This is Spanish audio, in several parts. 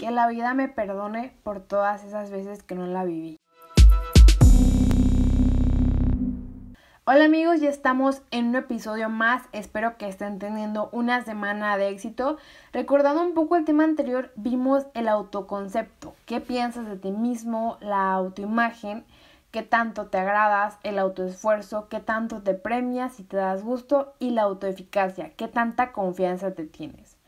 Que la vida me perdone por todas esas veces que no la viví. Hola amigos, ya estamos en un episodio más. Espero que estén teniendo una semana de éxito. Recordando un poco el tema anterior, vimos el autoconcepto. ¿Qué piensas de ti mismo? La autoimagen. ¿Qué tanto te agradas? El autoesfuerzo. ¿Qué tanto te premias y te das gusto? Y la autoeficacia. ¿Qué tanta confianza te tienes?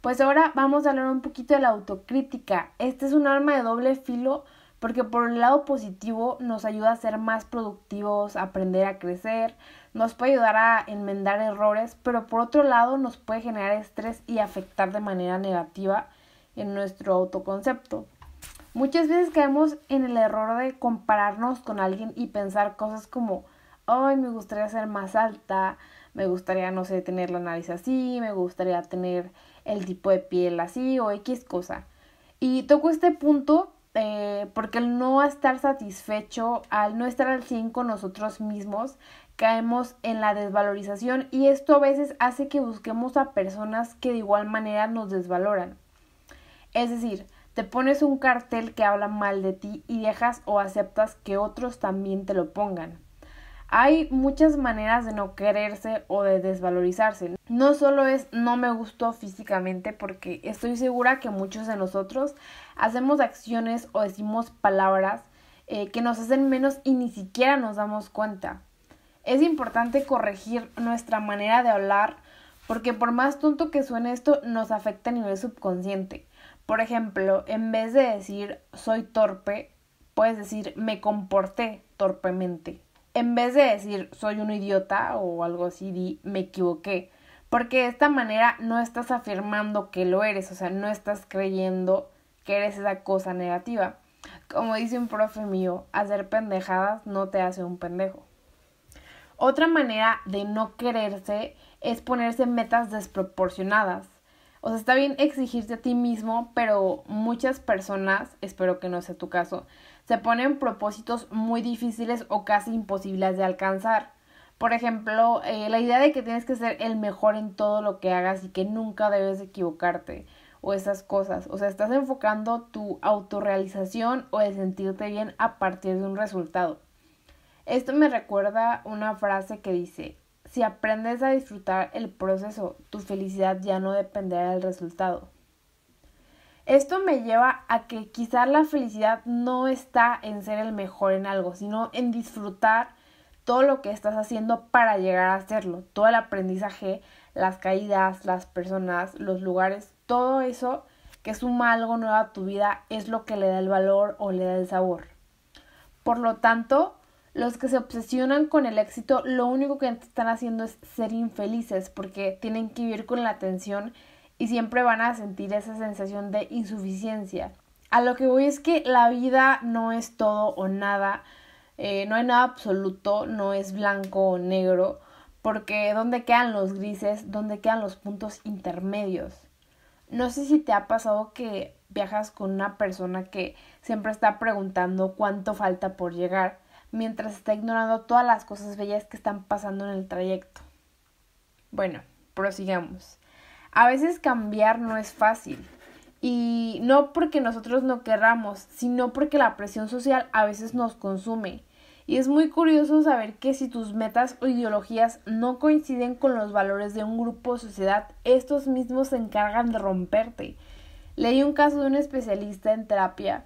Pues ahora vamos a hablar un poquito de la autocrítica. Este es un arma de doble filo porque por el lado positivo nos ayuda a ser más productivos, aprender a crecer, nos puede ayudar a enmendar errores, pero por otro lado nos puede generar estrés y afectar de manera negativa en nuestro autoconcepto. Muchas veces caemos en el error de compararnos con alguien y pensar cosas como, ay, me gustaría ser más alta, me gustaría, no sé, tener la nariz así, me gustaría tener el tipo de piel así o X cosa. Y toco este punto eh, porque al no estar satisfecho, al no estar al 100 con nosotros mismos, caemos en la desvalorización y esto a veces hace que busquemos a personas que de igual manera nos desvaloran. Es decir, te pones un cartel que habla mal de ti y dejas o aceptas que otros también te lo pongan. Hay muchas maneras de no quererse o de desvalorizarse. No solo es no me gustó físicamente porque estoy segura que muchos de nosotros hacemos acciones o decimos palabras eh, que nos hacen menos y ni siquiera nos damos cuenta. Es importante corregir nuestra manera de hablar porque por más tonto que suene esto nos afecta a nivel subconsciente. Por ejemplo, en vez de decir soy torpe, puedes decir me comporté torpemente en vez de decir soy un idiota o algo así, di me equivoqué. Porque de esta manera no estás afirmando que lo eres, o sea, no estás creyendo que eres esa cosa negativa. Como dice un profe mío, hacer pendejadas no te hace un pendejo. Otra manera de no quererse es ponerse metas desproporcionadas. O sea, está bien exigirte a ti mismo, pero muchas personas, espero que no sea tu caso, se ponen propósitos muy difíciles o casi imposibles de alcanzar. Por ejemplo, eh, la idea de que tienes que ser el mejor en todo lo que hagas y que nunca debes equivocarte o esas cosas. O sea, estás enfocando tu autorrealización o el sentirte bien a partir de un resultado. Esto me recuerda una frase que dice, si aprendes a disfrutar el proceso, tu felicidad ya no dependerá del resultado. Esto me lleva a que quizás la felicidad no está en ser el mejor en algo, sino en disfrutar todo lo que estás haciendo para llegar a hacerlo, todo el aprendizaje, las caídas, las personas, los lugares, todo eso que suma algo nuevo a tu vida es lo que le da el valor o le da el sabor. Por lo tanto, los que se obsesionan con el éxito lo único que están haciendo es ser infelices porque tienen que vivir con la atención y siempre van a sentir esa sensación de insuficiencia. A lo que voy es que la vida no es todo o nada, eh, no hay nada absoluto, no es blanco o negro, porque ¿dónde quedan los grises? ¿Dónde quedan los puntos intermedios? No sé si te ha pasado que viajas con una persona que siempre está preguntando cuánto falta por llegar mientras está ignorando todas las cosas bellas que están pasando en el trayecto. Bueno, prosigamos. A veces cambiar no es fácil. Y no porque nosotros no querramos, sino porque la presión social a veces nos consume. Y es muy curioso saber que si tus metas o ideologías no coinciden con los valores de un grupo o sociedad, estos mismos se encargan de romperte. Leí un caso de un especialista en terapia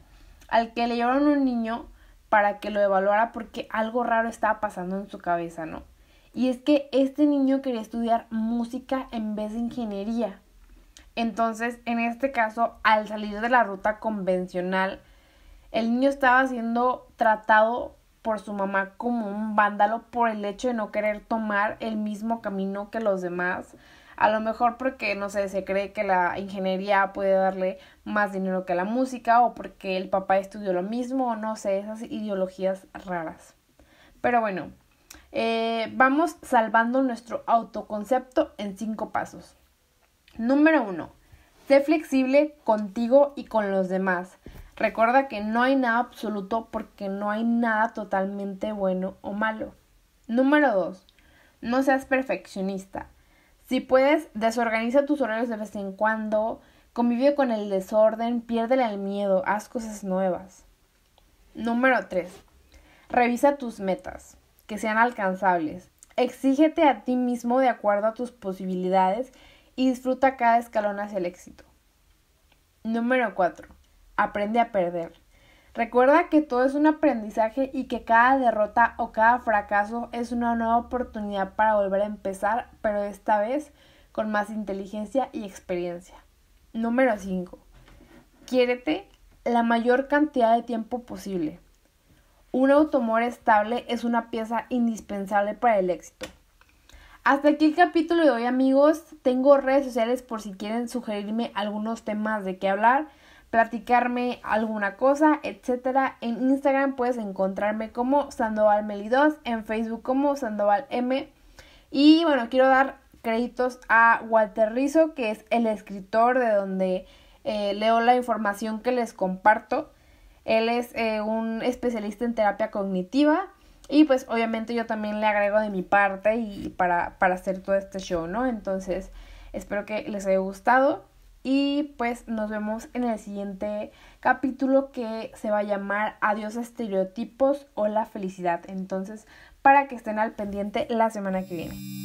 al que le llevaron un niño para que lo evaluara porque algo raro estaba pasando en su cabeza, ¿no? Y es que este niño quería estudiar música en vez de ingeniería. Entonces, en este caso, al salir de la ruta convencional, el niño estaba siendo tratado por su mamá como un vándalo por el hecho de no querer tomar el mismo camino que los demás, a lo mejor porque, no sé, se cree que la ingeniería puede darle más dinero que la música o porque el papá estudió lo mismo o no sé, esas ideologías raras. Pero bueno, eh, vamos salvando nuestro autoconcepto en cinco pasos. Número uno, sé flexible contigo y con los demás. Recuerda que no hay nada absoluto porque no hay nada totalmente bueno o malo. Número dos, No seas perfeccionista. Si puedes, desorganiza tus horarios de vez en cuando, convive con el desorden, piérdele el miedo, haz cosas nuevas. Número 3. Revisa tus metas, que sean alcanzables. Exígete a ti mismo de acuerdo a tus posibilidades y disfruta cada escalón hacia el éxito. Número 4. Aprende a perder. Recuerda que todo es un aprendizaje y que cada derrota o cada fracaso es una nueva oportunidad para volver a empezar, pero esta vez con más inteligencia y experiencia. Número 5. Quiérete la mayor cantidad de tiempo posible. Un automor estable es una pieza indispensable para el éxito. Hasta aquí el capítulo de hoy amigos. Tengo redes sociales por si quieren sugerirme algunos temas de qué hablar platicarme alguna cosa, etcétera. En Instagram puedes encontrarme como Sandoval Melidos, en Facebook como Sandoval M. Y bueno, quiero dar créditos a Walter Rizo, que es el escritor de donde eh, leo la información que les comparto. Él es eh, un especialista en terapia cognitiva. Y pues obviamente yo también le agrego de mi parte y para, para hacer todo este show, ¿no? Entonces, espero que les haya gustado. Y pues nos vemos en el siguiente capítulo que se va a llamar Adiós estereotipos o la felicidad. Entonces, para que estén al pendiente la semana que viene.